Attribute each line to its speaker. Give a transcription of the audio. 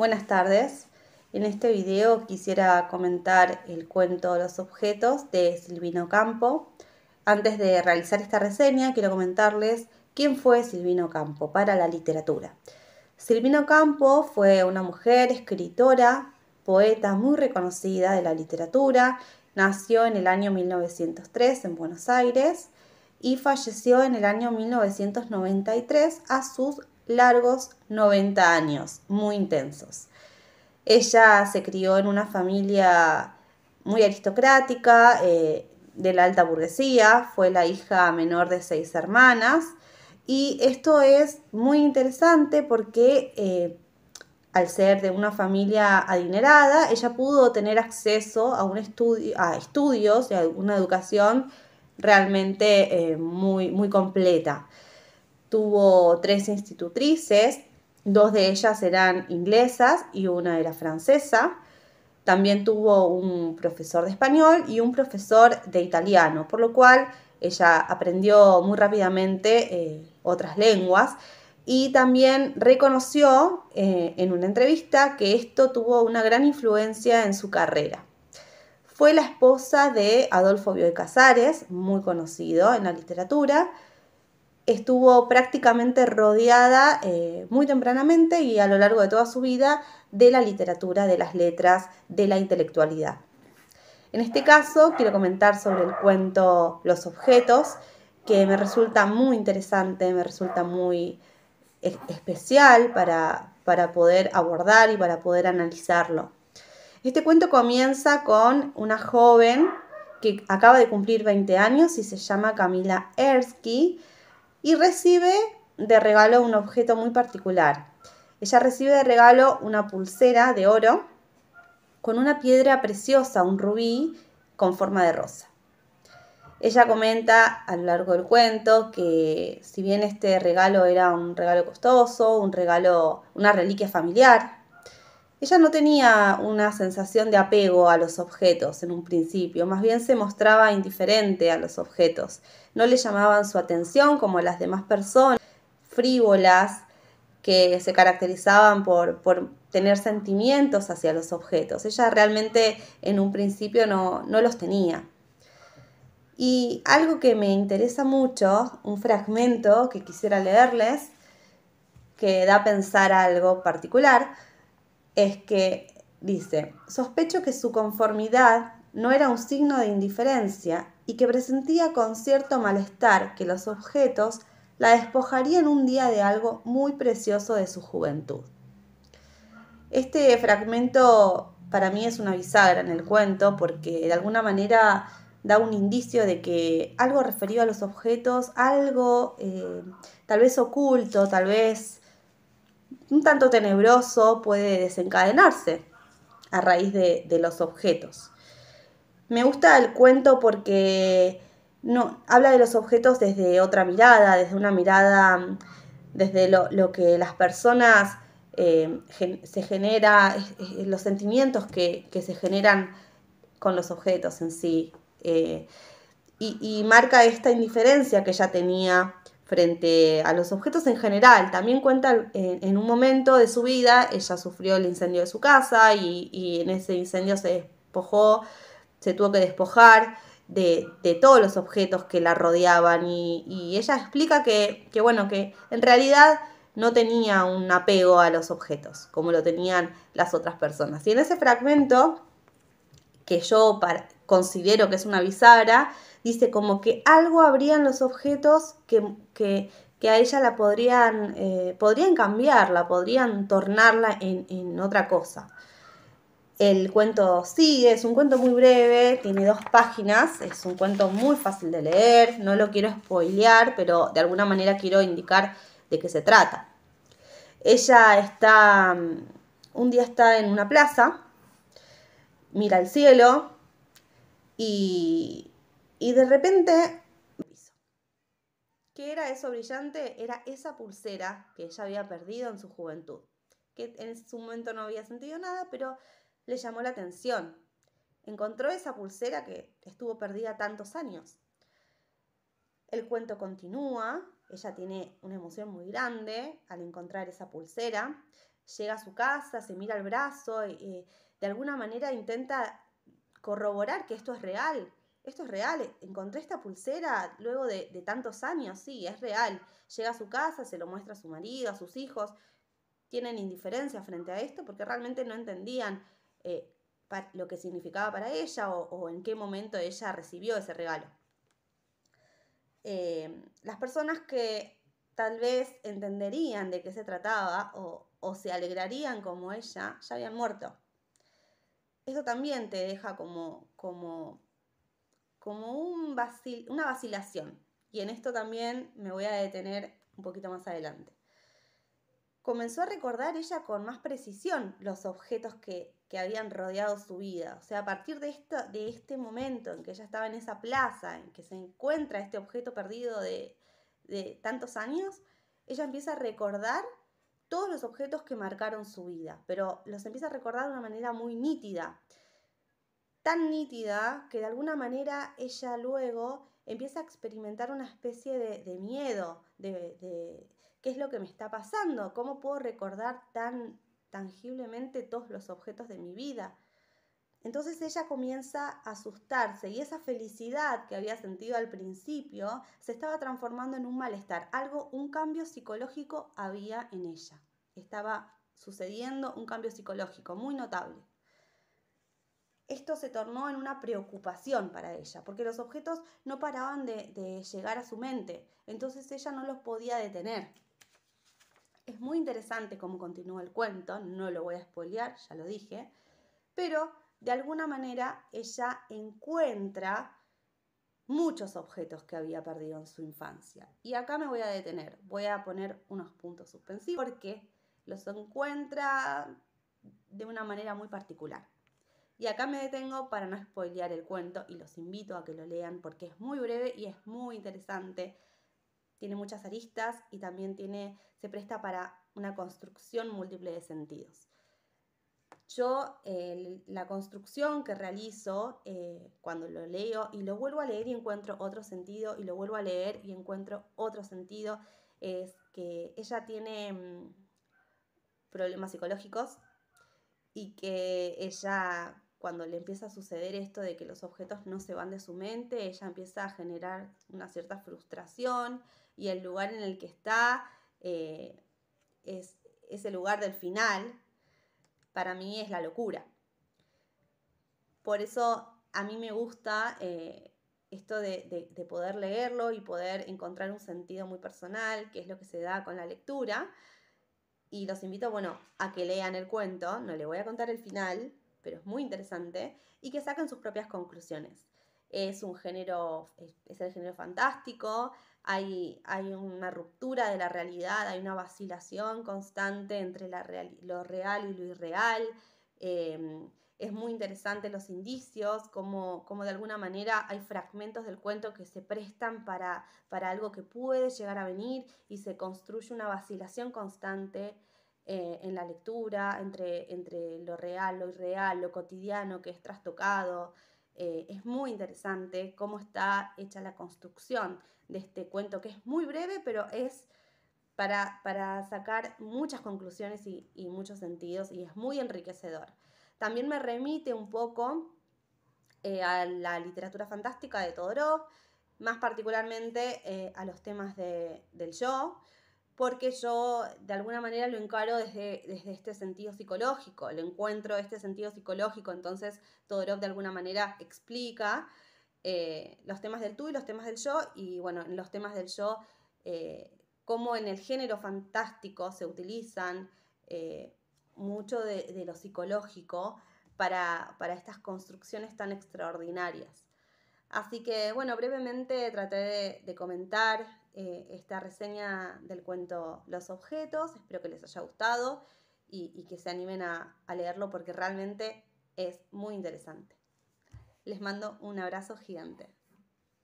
Speaker 1: Buenas tardes. En este video quisiera comentar el cuento Los objetos de Silvino Campo. Antes de realizar esta reseña, quiero comentarles quién fue Silvino Campo para la literatura. Silvino Campo fue una mujer escritora, poeta muy reconocida de la literatura. Nació en el año 1903 en Buenos Aires y falleció en el año 1993 a sus largos 90 años, muy intensos. Ella se crió en una familia muy aristocrática, eh, de la alta burguesía, fue la hija menor de seis hermanas. Y esto es muy interesante porque eh, al ser de una familia adinerada, ella pudo tener acceso a, un a estudios y a una educación realmente eh, muy, muy completa. Tuvo tres institutrices, dos de ellas eran inglesas y una era francesa. También tuvo un profesor de español y un profesor de italiano, por lo cual ella aprendió muy rápidamente eh, otras lenguas y también reconoció eh, en una entrevista que esto tuvo una gran influencia en su carrera. Fue la esposa de Adolfo Bioy Casares, muy conocido en la literatura, estuvo prácticamente rodeada eh, muy tempranamente y a lo largo de toda su vida de la literatura, de las letras, de la intelectualidad. En este caso quiero comentar sobre el cuento Los objetos, que me resulta muy interesante, me resulta muy especial para, para poder abordar y para poder analizarlo. Este cuento comienza con una joven que acaba de cumplir 20 años y se llama Camila Ersky, y recibe de regalo un objeto muy particular. Ella recibe de regalo una pulsera de oro con una piedra preciosa, un rubí con forma de rosa. Ella comenta a lo largo del cuento que si bien este regalo era un regalo costoso, un regalo, una reliquia familiar, ella no tenía una sensación de apego a los objetos en un principio, más bien se mostraba indiferente a los objetos. No le llamaban su atención como las demás personas frívolas que se caracterizaban por, tener sentimientos hacia los objetos. Ella realmente en un principio no, no los tenía. Y algo que me interesa mucho, un fragmento que quisiera leerles, que da a pensar algo particular, es que dice, sospecho que su conformidad no era un signo de indiferencia y que presentía con cierto malestar que los objetos la despojarían un día de algo muy precioso de su juventud. Este fragmento para mí es una bisagra en el cuento porque de alguna manera da un indicio de que algo referido a los objetos, algo eh, tal vez oculto, tal vez un tanto tenebroso puede desencadenarse a raíz de, los objetos. Me gusta el cuento porque no, habla de los objetos desde otra mirada, desde una mirada, desde lo, que las personas eh, se genera, los sentimientos que, se generan con los objetos en sí. Eh, y, y, marca esta indiferencia que ella tenía frente a los objetos en general. También cuenta en, un momento de su vida, ella sufrió el incendio de su casa y, en ese incendio se despojó, se tuvo que despojar de, todos los objetos que la rodeaban y, ella explica que, bueno, que en realidad no tenía un apego a los objetos como lo tenían las otras personas. Y en ese fragmento, que yo considero que es una bisagra, dice como que algo habrían los objetos que, a ella la podrían, eh, podrían cambiarla, podrían tornarla en, en otra cosa. El cuento sigue, es un cuento muy breve, tiene dos páginas, es un cuento muy fácil de leer, no lo quiero spoilear, pero de alguna manera quiero indicar de qué se trata. Ella está, un día está en una plaza, mira al cielo y y de repente, ¿qué era eso brillante? Era esa pulsera que ella había perdido en su juventud, que en su momento no había sentido nada, pero le llamó la atención. Encontró esa pulsera que estuvo perdida tantos años. El cuento continúa, ella tiene una emoción muy grande al encontrar esa pulsera, llega a su casa, se mira al brazo, y, y eh, de alguna manera intenta corroborar que esto es real, esto es real, encontré esta pulsera luego de, tantos años, sí, es real. Llega a su casa, se lo muestra a su marido, a sus hijos, tienen indiferencia frente a esto porque realmente no entendían eh, lo que significaba para ella o, en qué momento ella recibió ese regalo. Eh, las personas que tal vez entenderían de qué se trataba o, se alegrarían como ella, ya habían muerto. Eso también te deja como, como como un una vacilación. Y en esto también me voy a detener un poquito más adelante. Comenzó a recordar ella con más precisión los objetos que, habían rodeado su vida. O sea, a partir de, esto, de este momento en que ella estaba en esa plaza, en que se encuentra este objeto perdido de tantos años, ella empieza a recordar todos los objetos que marcaron su vida, pero los empieza a recordar de una manera muy nítida tan nítida que de alguna manera ella luego empieza a experimentar una especie de, miedo, de, qué es lo que me está pasando, cómo puedo recordar tan tangiblemente todos los objetos de mi vida. Entonces ella comienza a asustarse y esa felicidad que había sentido al principio se estaba transformando en un malestar, algo, un cambio psicológico había en ella. Estaba sucediendo un cambio psicológico muy notable esto se tornó en una preocupación para ella, porque los objetos no paraban de, llegar a su mente, entonces ella no los podía detener. Es muy interesante cómo continúa el cuento, no lo voy a spoilear, ya lo dije, pero de alguna manera ella encuentra muchos objetos que había perdido en su infancia. Y acá me voy a detener, voy a poner unos puntos suspensivos porque los encuentra de una manera muy particular. Y acá me detengo para no spoilear el cuento y los invito a que lo lean porque es muy breve y es muy interesante. Tiene muchas aristas y también tiene, se presta para una construcción múltiple de sentidos. Yo la construcción que realizo eh, cuando lo leo y lo vuelvo a leer y encuentro otro sentido y lo vuelvo a leer y encuentro otro sentido es que ella tiene mm, problemas psicológicos y que ella cuando le empieza a suceder esto de que los objetos no se van de su mente, ella empieza a generar una cierta frustración y el lugar en el que está eh, es, el lugar del final, para mí es la locura. Por eso a mí me gusta eh, esto de, de, poder leerlo y poder encontrar un sentido muy personal, que es lo que se da con la lectura. Y los invito, bueno, a que lean el cuento, no le voy a contar el final, pero es muy interesante, y que sacan sus propias conclusiones. Es un género, es el género fantástico, hay, hay una ruptura de la realidad, hay una vacilación constante entre la lo real y lo irreal. Em, es muy interesante los indicios, como, como, de alguna manera hay fragmentos del cuento que se prestan para, para algo que puede llegar a venir y se construye una vacilación constante eh, en la lectura, entre, entre lo real, lo irreal, lo cotidiano que es trastocado. Eh, es muy interesante cómo está hecha la construcción de este cuento, que es muy breve, pero es para, para sacar muchas conclusiones y, muchos sentidos y es muy enriquecedor. También me remite un poco eh, a la literatura fantástica de Todorov, más particularmente a los temas de, del yo porque yo de alguna manera lo encaro desde, desde este sentido psicológico, lo encuentro este sentido psicológico, entonces Todorov de alguna manera explica eh, los temas del tú y los temas del yo, y bueno, en los temas del yo, eh, cómo como en el género fantástico se utilizan eh, mucho de, lo psicológico para, estas construcciones tan extraordinarias. Así que, bueno, brevemente traté de comentar eh, esta reseña del cuento Los objetos. Espero que les haya gustado y, que se animen a leerlo porque realmente es muy interesante. Les mando un abrazo gigante.